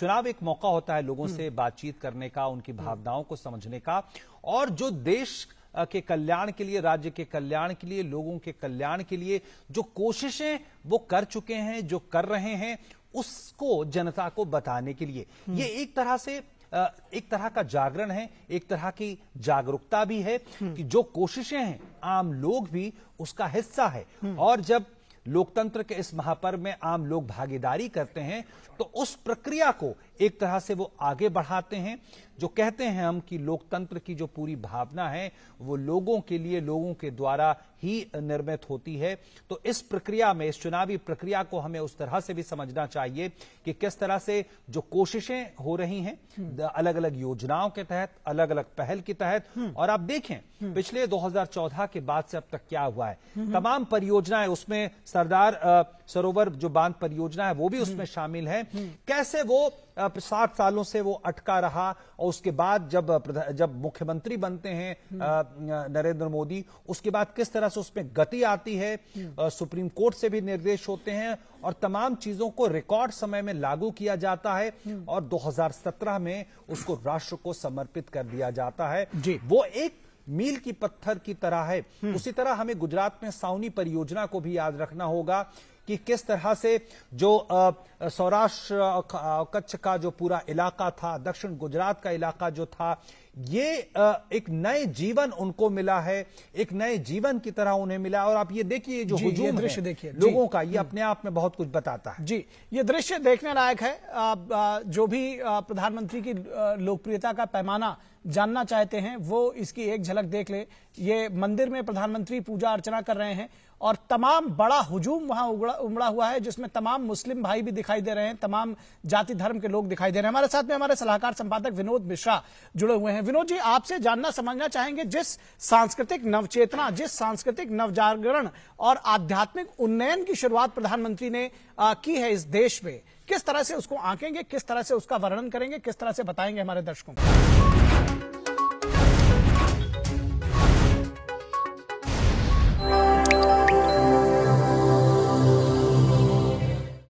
चुनाव एक मौका होता है लोगों हम्म। से बातचीत करने का उनकी हम्म। भावनाओं को समझने का और जो देश के कल्याण के लिए राज्य के कल्याण के लिए लोगों के कल्याण के लिए जो कोशिशें वो कर चुके हैं जो कर रहे हैं उसको जनता को बताने के लिए हम्म। ये एक तरह से एक तरह का जागरण है एक तरह की जागरूकता भी है कि जो कोशिशें हैं आम लोग भी उसका हिस्सा है और जब लोकतंत्र के इस महापर्व में आम लोग भागीदारी करते हैं तो उस प्रक्रिया को एक तरह से वो आगे बढ़ाते हैं जो कहते हैं हम कि लोकतंत्र की जो पूरी भावना है वो लोगों के लिए लोगों के द्वारा ही निर्मित होती है तो इस प्रक्रिया में इस चुनावी प्रक्रिया को हमें उस तरह से भी समझना चाहिए कि किस तरह से जो कोशिशें हो रही हैं हम्म। अलग अलग योजनाओं के तहत अलग अलग पहल के तहत हम्म। और आप देखें हम्म। पिछले 2014 के बाद से अब तक क्या हुआ है तमाम परियोजनाएं उसमें सरदार सरोवर जो बांध परियोजना है वो भी उसमें हम्म। शामिल है हम्म। कैसे वो सात सालों से वो अटका रहा और उसके बाद जब जब मुख्यमंत्री बनते हैं हम्म। नरेंद्र मोदी उसके बाद किस तरह से उसमें गति आती है सुप्रीम कोर्ट से भी निर्देश होते हैं और तमाम चीजों को रिकॉर्ड समय में लागू किया जाता है और 2017 में उसको राष्ट्र को समर्पित कर दिया जाता है जी वो एक मील की पत्थर की तरह है हम्म। उसी तरह हमें गुजरात में साउनी परियोजना को भी याद रखना होगा कि किस तरह से जो सौराष्ट्र कच्छ का जो पूरा इलाका था दक्षिण गुजरात का इलाका जो था ये एक नए जीवन उनको मिला है एक नए जीवन की तरह उन्हें मिला और आप ये देखिए जो दृश्य देखिए लोगों का ये हम्म। अपने आप में बहुत कुछ बताता है जी ये दृश्य देखने लायक है आप जो भी प्रधानमंत्री की लोकप्रियता का पैमाना जानना चाहते हैं वो इसकी एक झलक देख ले ये मंदिर में प्रधानमंत्री पूजा अर्चना कर रहे हैं और तमाम बड़ा हुजूम वहां उमड़ा हुआ है जिसमें तमाम मुस्लिम भाई भी दिखाई दे रहे हैं तमाम जाति धर्म के लोग दिखाई दे रहे हैं हमारे साथ में हमारे सलाहकार संपादक विनोद मिश्रा जुड़े हुए हैं विनोद जी आपसे जानना समझना चाहेंगे जिस सांस्कृतिक नवचेतना जिस सांस्कृतिक नवजागरण और आध्यात्मिक उन्नयन की शुरुआत प्रधानमंत्री ने की है इस देश में किस तरह से उसको आंकेंगे किस तरह से उसका वर्णन करेंगे किस तरह से बताएंगे हमारे दर्शकों को